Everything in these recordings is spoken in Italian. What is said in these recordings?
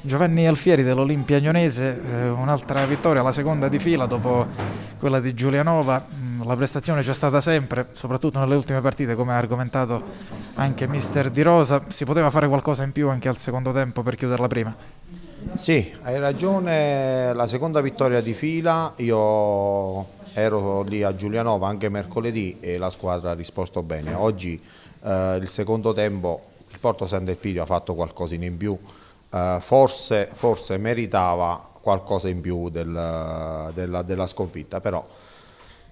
Giovanni Alfieri dell'Olimpia Agnonese, eh, un'altra vittoria, la seconda di fila dopo quella di Giulianova, mm, la prestazione c'è stata sempre, soprattutto nelle ultime partite come ha argomentato anche mister Di Rosa, si poteva fare qualcosa in più anche al secondo tempo per chiudere la prima? Sì, hai ragione, la seconda vittoria di fila, io ero lì a Giulianova anche mercoledì e la squadra ha risposto bene, oggi eh, il secondo tempo il Porto Sant'Elpidio ha fatto qualcosina in più, eh, forse, forse, meritava qualcosa in più del, della, della sconfitta, però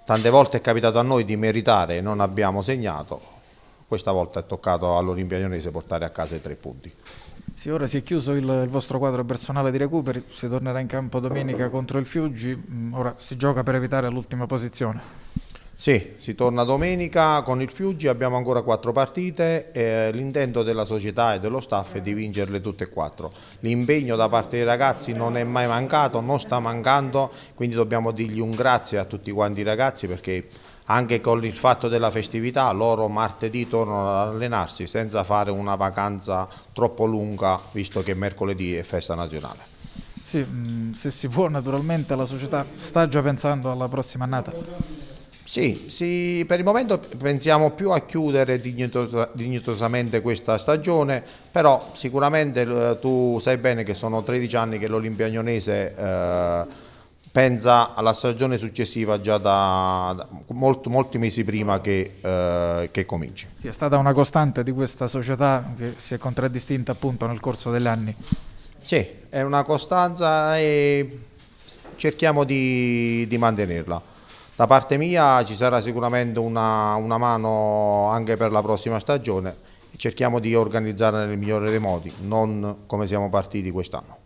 tante volte è capitato a noi di meritare e non abbiamo segnato, questa volta è toccato all'Olimpia Ionese portare a casa i tre punti. Sì, ora si è chiuso il, il, vostro quadro personale di recuperi, si tornerà in campo domenica contro il Fiuggi, mm, ora si gioca per evitare l'ultima posizione. Sì, si torna domenica con il Fiuggi, abbiamo ancora quattro partite e l'intento della società e dello staff è di vincerle tutte e quattro. L'impegno da parte dei ragazzi non è mai mancato, non sta mancando, quindi dobbiamo dirgli un grazie a tutti quanti i ragazzi perché anche con il fatto della festività loro martedì tornano ad allenarsi senza fare una vacanza troppo lunga visto che mercoledì è festa nazionale. Sì, mm, se si può naturalmente la società sta già pensando alla prossima annata. Sì, sì, per il momento pensiamo più a chiudere dignitosamente questa stagione, però sicuramente eh, tu sai bene che sono 13 anni che l'Olimpia Agnonese eh, pensa alla stagione successiva già da, da molto, molti mesi prima che, eh, che, cominci. Sì, è stata una costante di questa società che si è contraddistinta appunto nel corso degli anni. Sì, è una costanza e cerchiamo di, di mantenerla. Da parte mia ci sarà sicuramente una, una mano anche per la prossima stagione e cerchiamo di organizzare nel migliore dei modi, non come siamo partiti quest'anno.